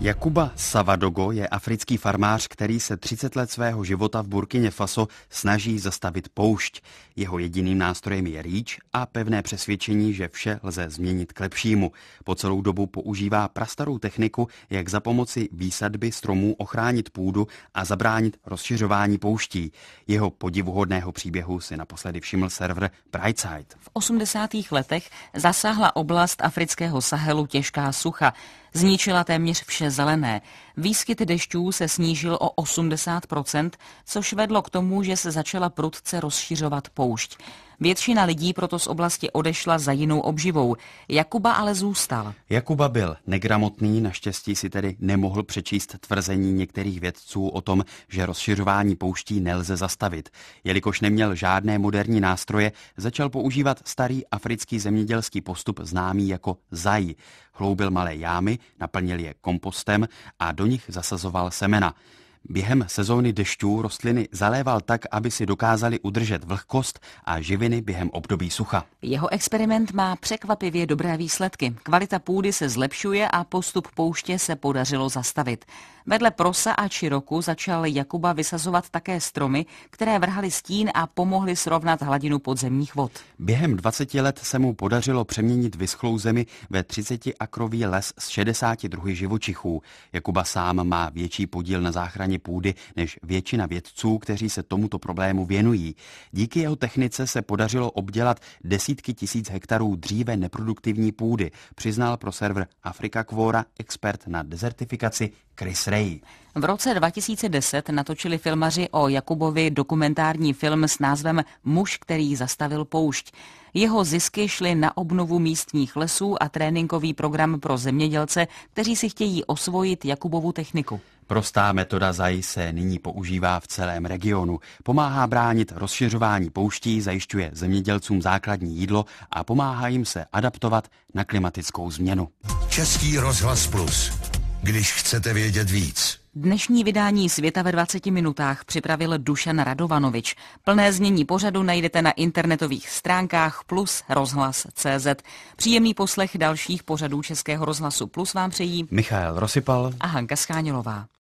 Jakuba Savadogo je africký farmář, který se 30 let svého života v Burkině Faso snaží zastavit poušť. Jeho jediným nástrojem je rýč a pevné přesvědčení, že vše lze změnit k lepšímu. Po celou dobu používá prastarou techniku, jak za pomoci výsadby stromů ochránit půdu a zabránit rozšiřování pouští. Jeho podivuhodného příběhu si naposledy všiml server Brightside. V 80. letech zasáhla oblast afrického Sahelu těžká sucha. Zničila téměř vše zelené, Výskyt dešťů se snížil o 80 což vedlo k tomu, že se začala prudce rozšiřovat poušť. Většina lidí proto z oblasti odešla za jinou obživou. Jakuba ale zůstal. Jakuba byl negramotný, naštěstí si tedy nemohl přečíst tvrzení některých vědců o tom, že rozšiřování pouští nelze zastavit. Jelikož neměl žádné moderní nástroje, začal používat starý africký zemědělský postup známý jako zaj. Hloubil malé jámy, naplnil je kompostem a do nich zasazoval semena. Během sezóny dešťů rostliny zaléval tak, aby si dokázali udržet vlhkost a živiny během období sucha. Jeho experiment má překvapivě dobré výsledky. Kvalita půdy se zlepšuje a postup pouště se podařilo zastavit. Vedle prosa a čiroku začal Jakuba vysazovat také stromy, které vrhaly stín a pomohly srovnat hladinu podzemních vod. Během 20 let se mu podařilo přeměnit vyschlou zemi ve 30-akrový les z 60 druhy živočichů. Jakuba sám má větší podíl na záchraně ochrany půdy než většina vědců, kteří se tomuto problému věnují. Díky jeho technice se podařilo obdělat desítky tisíc hektarů dříve neproduktivní půdy, přiznal pro server Afrika Quora expert na dezertifikaci Chris Ray. V roce 2010 natočili filmaři o Jakubovi dokumentární film s názvem Muž, který zastavil poušť. Jeho zisky šly na obnovu místních lesů a tréninkový program pro zemědělce, kteří si chtějí osvojit Jakubovu techniku. Prostá metoda ZAI se nyní používá v celém regionu. Pomáhá bránit rozšiřování pouští, zajišťuje zemědělcům základní jídlo a pomáhá jim se adaptovat na klimatickou změnu. Český rozhlas plus. Když chcete vědět víc. Dnešní vydání Světa ve 20 minutách připravil Dušan Radovanovič. Plné znění pořadu najdete na internetových stránkách plus rozhlas.cz. Příjemný poslech dalších pořadů Českého rozhlasu plus vám přejí Michal Rosipal a Hanka Schánilová.